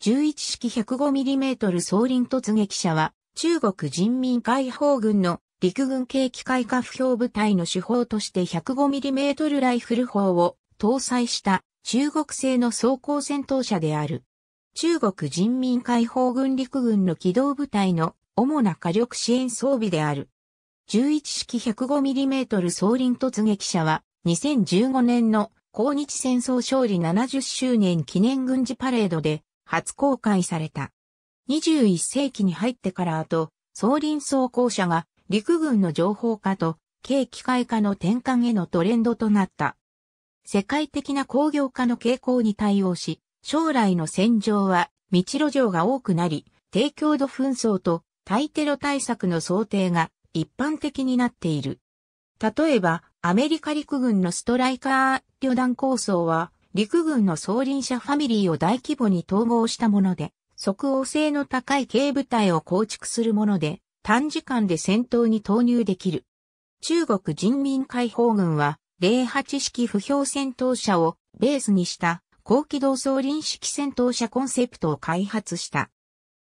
11式 105mm 総輪突撃車は、中国人民解放軍の陸軍軽機械化不評部隊の手法として 105mm ライフル砲を搭載した中国製の装甲戦闘車である。中国人民解放軍陸軍の機動部隊の主な火力支援装備である。11式 105mm 総輪突撃車は2015年の抗日戦争勝利70周年記念軍事パレードで初公開された。21世紀に入ってから後、総輪装甲車が陸軍の情報化と軽機械化の転換へのトレンドとなった。世界的な工業化の傾向に対応し、将来の戦場は道路上が多くなり、低強度紛争と対テロ対策の想定が一般的になっている。例えば、アメリカ陸軍のストライカー旅団構想は、陸軍の総輪車ファミリーを大規模に統合したもので、即応性の高い軽部隊を構築するもので、短時間で戦闘に投入できる。中国人民解放軍は、08式不評戦闘車をベースにした高機動装輪式戦闘車コンセプトを開発した。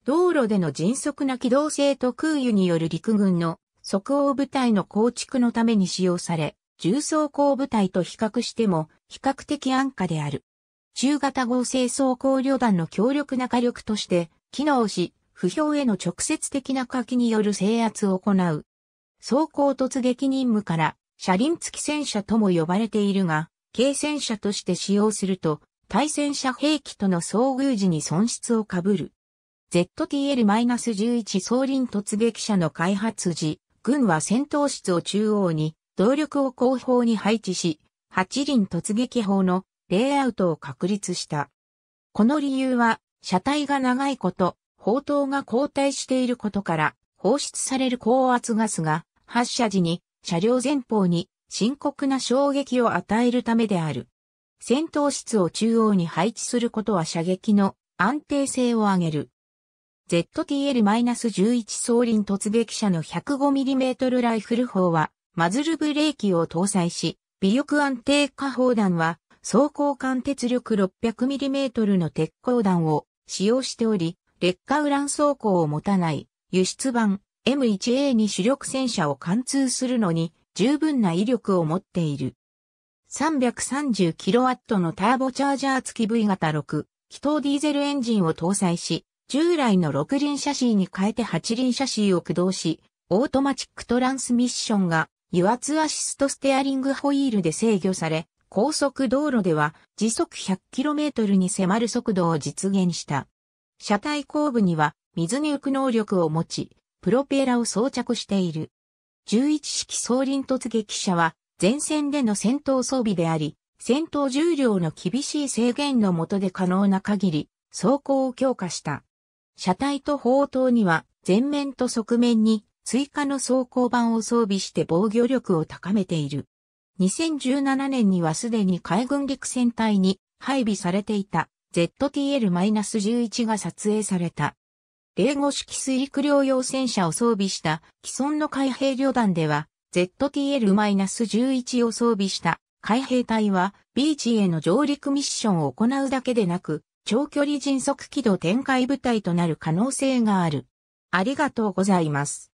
道路での迅速な機動性と空輸による陸軍の即応部隊の構築のために使用され、重装甲部隊と比較しても比較的安価である。中型合成装甲旅団の強力な火力として機能し、不評への直接的な火器による制圧を行う。装甲突撃任務から車輪付き戦車とも呼ばれているが、軽戦車として使用すると、対戦車兵器との遭遇時に損失を被る。ZTL-11 総輪突撃車の開発時、軍は戦闘室を中央に動力を後方に配置し、八輪突撃砲のレイアウトを確立した。この理由は、車体が長いこと、砲塔が後退していることから、放出される高圧ガスが、発射時に、車両前方に深刻な衝撃を与えるためである。戦闘室を中央に配置することは射撃の安定性を上げる。ZTL-11 総輪突撃車の 105mm ライフル砲はマズルブレーキを搭載し、微力安定化砲弾は、装甲間鉄力 600mm の鉄鋼弾を使用しており、劣化ウラン装甲を持たない輸出版 M1A に主力戦車を貫通するのに十分な威力を持っている。330kW のターボチャージャー付き V 型6、気筒ディーゼルエンジンを搭載し、従来の6輪シャシーに変えて8輪シャシーを駆動し、オートマチックトランスミッションが油圧アシストステアリングホイールで制御され、高速道路では時速 100km に迫る速度を実現した。車体後部には水に浮く能力を持ち、プロペラを装着している。11式総輪突撃車は前線での戦闘装備であり、戦闘重量の厳しい制限の下で可能な限り、走行を強化した。車体と砲塔には前面と側面に追加の装甲板を装備して防御力を高めている。2017年にはすでに海軍陸戦隊に配備されていた ZTL-11 が撮影された。霊語式水陸両用戦車を装備した既存の海兵旅団では ZTL-11 を装備した海兵隊はビーチへの上陸ミッションを行うだけでなく長距離迅速軌道展開部隊となる可能性がある。ありがとうございます。